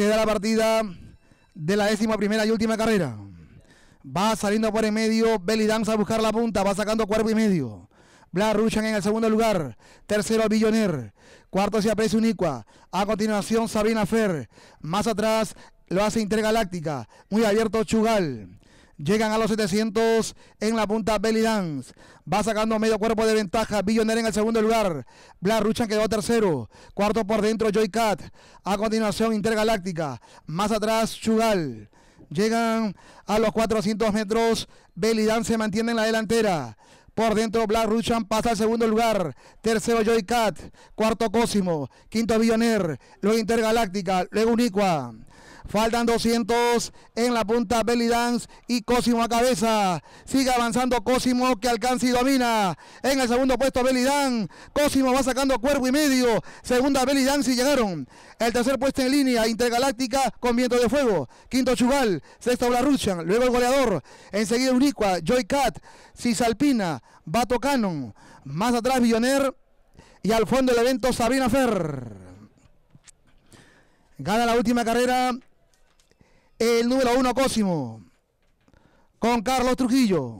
se da la partida de la décima primera y última carrera. Va saliendo por en medio, Belly Dance a buscar la punta, va sacando cuerpo y medio. Bla Ruchan en el segundo lugar. Tercero, Billoner. Cuarto, aprecia Unicua. A continuación, Sabina Fer. Más atrás, lo hace Intergaláctica. Muy abierto, Chugal. Llegan a los 700 en la punta Belly Dance. Va sacando medio cuerpo de ventaja. Billionaire en el segundo lugar. Black Ruchan quedó tercero. Cuarto por dentro Joy Cat. A continuación Intergaláctica. Más atrás Chugal. Llegan a los 400 metros. Belly Dance se mantiene en la delantera. Por dentro, Black Ruchan pasa al segundo lugar. Tercero, Joy Cat. Cuarto, Cosimo. Quinto, Billionaire. Luego, Intergaláctica. Luego, Unicua. Faltan 200 en la punta Belly Dance y Cosimo a cabeza. Sigue avanzando Cosimo que alcanza y domina. En el segundo puesto Belly Dance. Cosimo va sacando cuervo y medio. Segunda Belly Dance y llegaron. El tercer puesto en línea Intergaláctica con viento de fuego. Quinto Chugal. Sexto Blaruchan. Luego el goleador. Enseguida Unicua. Joy Cat. Cisalpina. Bato Cannon. Más atrás Billoner. Y al fondo del evento Sabina Fer. Gana la última carrera el número uno Cosimo, con Carlos Trujillo.